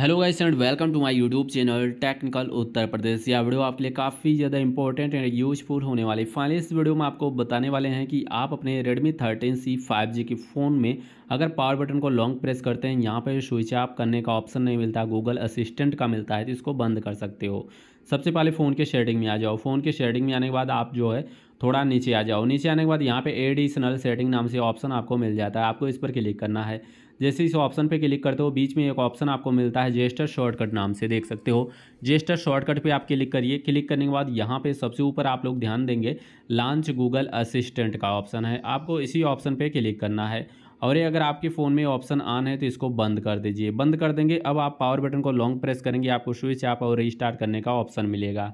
hello guys and welcome to my YouTube channel technical Uttar Pradesh यह video आपके लिए काफ़ी ज़्यादा इंपॉर्टेंट एंड यूजफुल होने वाली फाइनली इस वीडियो में आपको बताने वाले हैं कि आप अपने Redmi thirteen C five G के फ़ोन में अगर पावर बटन को लॉन्ग प्रेस करते हैं यहाँ पर स्विच ऑफ करने का ऑप्शन नहीं मिलता गूगल असिस्टेंट का मिलता है तो इसको बंद कर सकते हो सबसे पहले फ़ोन के शेडिंग में आ जाओ फ़ोन के शेडिंग में आने के बाद आप जो है थोड़ा नीचे आ जाओ नीचे आने के बाद यहाँ पे एडिशनल सेटिंग नाम से ऑप्शन आपको मिल जाता है आपको इस पर क्लिक करना है जैसे इस ऑप्शन पे क्लिक करते हो बीच में एक ऑप्शन आपको मिलता है जेस्टर शॉर्टकट नाम से देख सकते हो जेस्टर शॉर्टकट पे आप क्लिक करिए क्लिक करने के बाद यहाँ पे सबसे ऊपर आप लोग ध्यान देंगे लॉन्च गूगल असिस्टेंट का ऑप्शन है आपको इसी ऑप्शन पर क्लिक करना है और ये अगर आपके फ़ोन में ऑप्शन ऑन है तो इसको बंद कर दीजिए बंद कर देंगे अब आप पावर बटन को लॉन्ग प्रेस करेंगे आपको स्विच आप और रिस्टार्ट करने का ऑप्शन मिलेगा